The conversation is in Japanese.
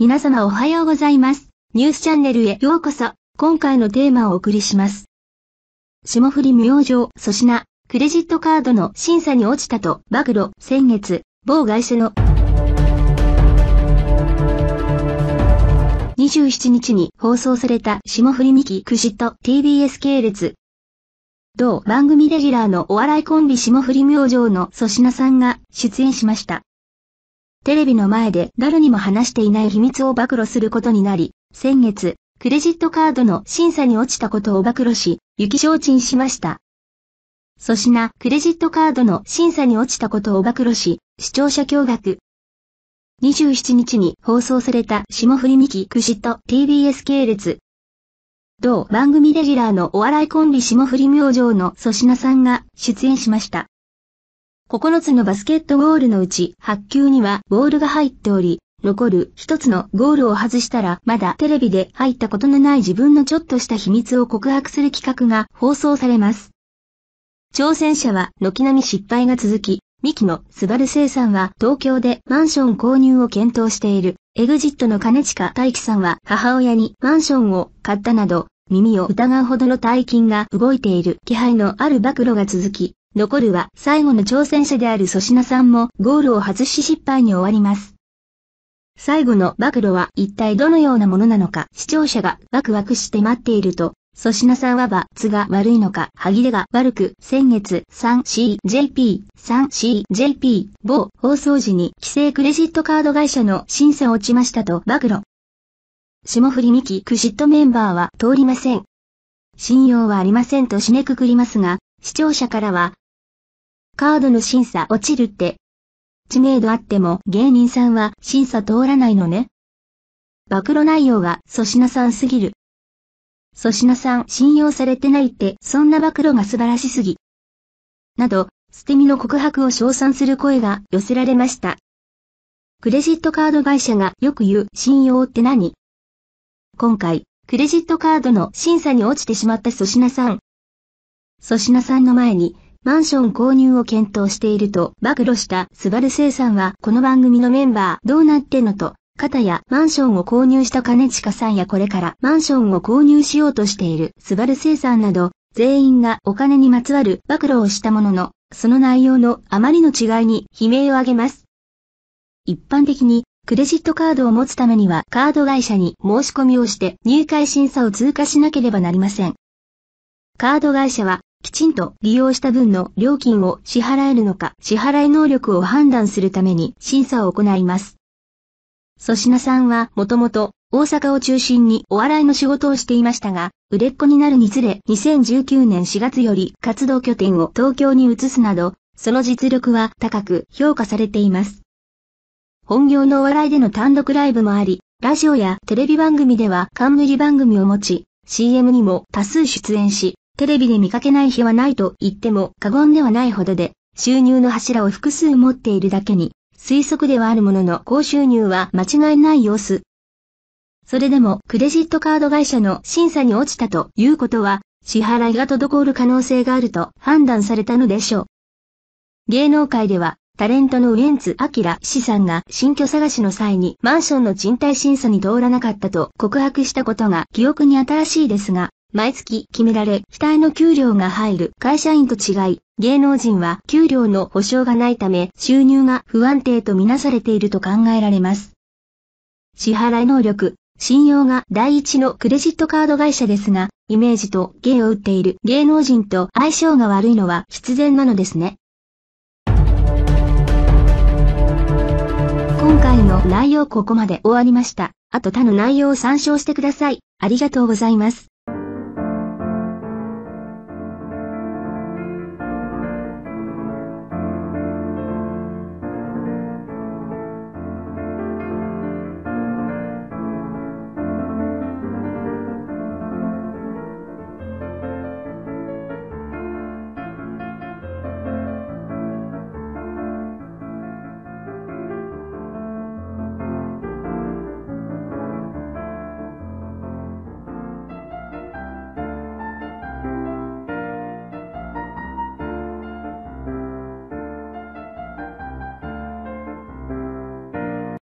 皆様おはようございます。ニュースチャンネルへようこそ、今回のテーマをお送りします。霜降り明星、粗品、クレジットカードの審査に落ちたと、暴露、先月、某会社の27日に放送された霜降りミキクシト TBS 系列。同番組レギュラーのお笑いコンビ霜降り明星の粗品さんが出演しました。テレビの前で誰にも話していない秘密を暴露することになり、先月、クレジットカードの審査に落ちたことを暴露し、雪承知しました。粗品、クレジットカードの審査に落ちたことを暴露し、視聴者驚愕。27日に放送された霜降りミキクシト TBS 系列。同番組レギュラーのお笑いコンビ霜降り明星の粗品さんが出演しました。9つのバスケットゴールのうち8球にはボールが入っており、残る1つのゴールを外したらまだテレビで入ったことのない自分のちょっとした秘密を告白する企画が放送されます。挑戦者は軒並み失敗が続き、ミキのスバル生さんは東京でマンション購入を検討している。エグジットの金近大輝さんは母親にマンションを買ったなど、耳を疑うほどの大金が動いている気配のある暴露が続き、残るは最後の挑戦者である粗品さんもゴールを外し失敗に終わります。最後の暴露は一体どのようなものなのか視聴者がワクワクして待っていると、粗品さんはバツが悪いのか、歯切れが悪く、先月 3CJP、3CJP、某放送時に規制クレジットカード会社の審査を落ちましたと暴露。霜降りミキクシットメンバーは通りません。信用はありませんと締めくくりますが、視聴者からは、カードの審査落ちるって。知名度あっても芸人さんは審査通らないのね。暴露内容が粗品さんすぎる。粗品さん信用されてないってそんな暴露が素晴らしすぎ。など、捨て身の告白を称賛する声が寄せられました。クレジットカード会社がよく言う信用って何今回、クレジットカードの審査に落ちてしまった粗品さん。粗品さんの前に、マンション購入を検討していると暴露したスバル生さんはこの番組のメンバーどうなってのと、方やマンションを購入した金近さんやこれからマンションを購入しようとしているスバル生さんなど、全員がお金にまつわる暴露をしたものの、その内容のあまりの違いに悲鳴を上げます。一般的に、クレジットカードを持つためにはカード会社に申し込みをして入会審査を通過しなければなりません。カード会社はきちんと利用した分の料金を支払えるのか支払い能力を判断するために審査を行います。粗品さんはもともと大阪を中心にお笑いの仕事をしていましたが、売れっ子になるにつれ2019年4月より活動拠点を東京に移すなど、その実力は高く評価されています。本業のお笑いでの単独ライブもあり、ラジオやテレビ番組では冠番組を持ち、CM にも多数出演し、テレビで見かけない日はないと言っても過言ではないほどで、収入の柱を複数持っているだけに、推測ではあるものの高収入は間違いない様子。それでもクレジットカード会社の審査に落ちたということは、支払いが滞る可能性があると判断されたのでしょう。芸能界では、タレントのウエンツ・アキラ氏さんが新居探しの際にマンションの賃貸審査に通らなかったと告白したことが記憶に新しいですが、毎月決められ、額の給料が入る会社員と違い、芸能人は給料の保証がないため収入が不安定とみなされていると考えられます。支払い能力、信用が第一のクレジットカード会社ですが、イメージと芸を打っている芸能人と相性が悪いのは必然なのですね。今回の内容ここまで終わりました。あと他の内容を参照してください。ありがとうございます。